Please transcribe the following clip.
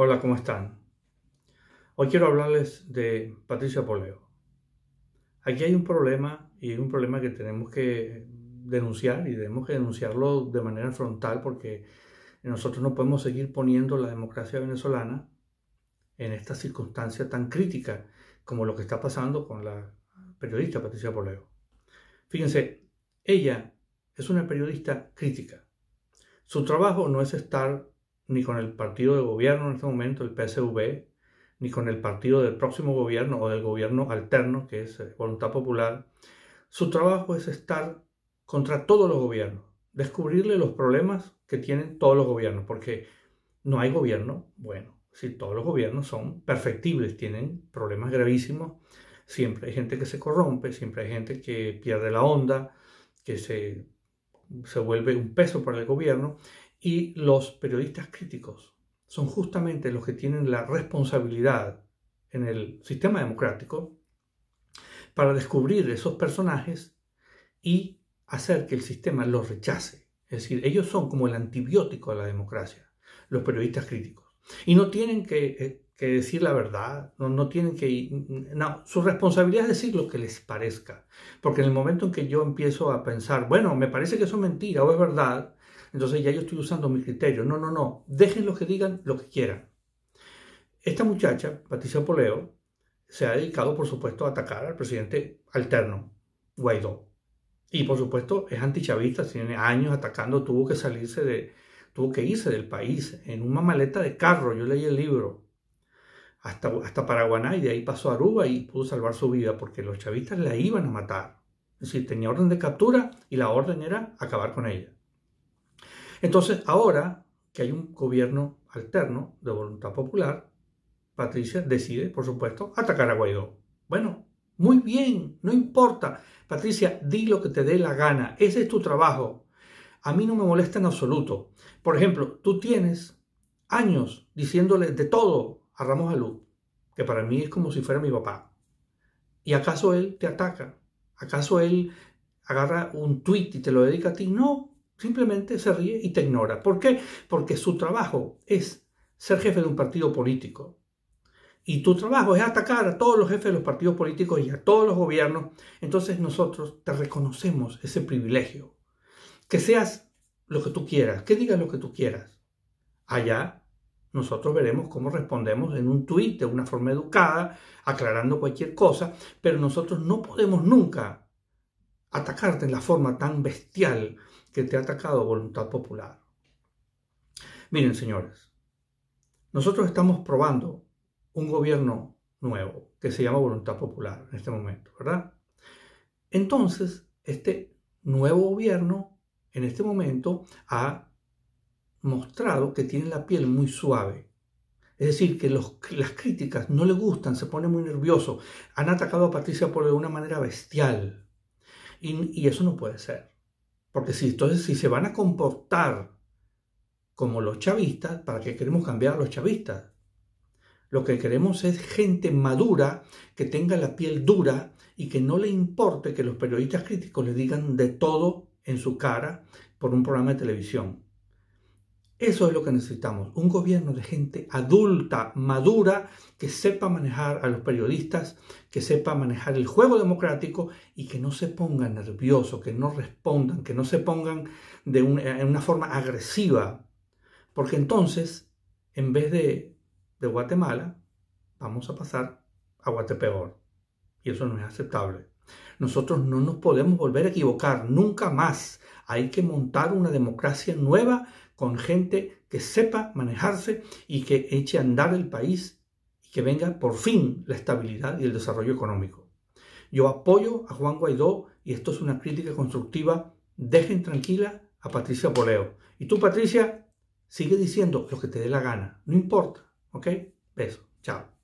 Hola, ¿cómo están? Hoy quiero hablarles de Patricia Poleo. Aquí hay un problema y un problema que tenemos que denunciar y tenemos que denunciarlo de manera frontal porque nosotros no podemos seguir poniendo la democracia venezolana en esta circunstancia tan crítica como lo que está pasando con la periodista Patricia Poleo. Fíjense, ella es una periodista crítica. Su trabajo no es estar ni con el partido de gobierno en este momento, el PSV, ni con el partido del próximo gobierno o del gobierno alterno, que es eh, Voluntad Popular. Su trabajo es estar contra todos los gobiernos, descubrirle los problemas que tienen todos los gobiernos, porque no hay gobierno bueno. Si todos los gobiernos son perfectibles, tienen problemas gravísimos, siempre hay gente que se corrompe, siempre hay gente que pierde la onda, que se, se vuelve un peso para el gobierno, y los periodistas críticos son justamente los que tienen la responsabilidad en el sistema democrático para descubrir esos personajes y hacer que el sistema los rechace. Es decir, ellos son como el antibiótico a la democracia, los periodistas críticos. Y no tienen que, eh, decir la verdad, no, no tienen que... No, su responsabilidad es decir lo que les parezca. Porque en el momento en que yo empiezo a pensar, bueno, me parece que eso es mentira o es verdad, entonces ya yo estoy usando mi criterio. No, no, no. Dejen lo que digan lo que quieran. Esta muchacha, Patricia Poleo, se ha dedicado, por supuesto, a atacar al presidente alterno, Guaidó. Y por supuesto es antichavista, tiene años atacando, tuvo que salirse de, tuvo que irse del país en una maleta de carro, yo leí el libro, hasta, hasta Paraguaná y de ahí pasó a Aruba y pudo salvar su vida porque los chavistas la iban a matar. Es decir, tenía orden de captura y la orden era acabar con ella. Entonces, ahora que hay un gobierno alterno de voluntad popular, Patricia decide, por supuesto, atacar a Guaidó. Bueno, muy bien, no importa. Patricia, di lo que te dé la gana. Ese es tu trabajo. A mí no me molesta en absoluto. Por ejemplo, tú tienes años diciéndole de todo a Ramos Alú, que para mí es como si fuera mi papá. ¿Y acaso él te ataca? ¿Acaso él agarra un tuit y te lo dedica a ti? No, Simplemente se ríe y te ignora. ¿Por qué? Porque su trabajo es ser jefe de un partido político. Y tu trabajo es atacar a todos los jefes de los partidos políticos y a todos los gobiernos. Entonces nosotros te reconocemos ese privilegio. Que seas lo que tú quieras, que digas lo que tú quieras. Allá nosotros veremos cómo respondemos en un tuit de una forma educada, aclarando cualquier cosa, pero nosotros no podemos nunca atacarte en la forma tan bestial que te ha atacado voluntad popular. Miren, señores, nosotros estamos probando un gobierno nuevo que se llama voluntad popular en este momento, ¿verdad? Entonces, este nuevo gobierno en este momento ha mostrado que tiene la piel muy suave. Es decir, que las críticas no le gustan, se pone muy nervioso. Han atacado a Patricia por de una manera bestial, y, eso no puede ser. Porque si, entonces, si se van a comportar como los chavistas, ¿para qué queremos cambiar a los chavistas? Lo que queremos es gente madura, que tenga la piel dura y que no le importe que los periodistas críticos le digan de todo en su cara por un programa de televisión. Eso es lo que necesitamos, un gobierno de gente adulta, madura, que sepa manejar a los periodistas, que sepa manejar el juego democrático y que no se ponga nervioso, que no respondan, que no se pongan de eh, una, forma agresiva. Porque entonces, en vez de, de Guatemala, vamos a pasar a Guatepeor. Y eso no es aceptable. Nosotros no nos podemos volver a equivocar nunca más. Hay que montar una democracia nueva con gente que sepa manejarse y que eche a andar el país y que venga por fin la estabilidad y el desarrollo económico. Yo apoyo a Juan Guaidó y esto es una crítica constructiva. Dejen tranquila a Patricia Poleo. Y tú, Patricia, sigue diciendo lo que te dé la gana. No importa. ¿Ok? Beso. Chao.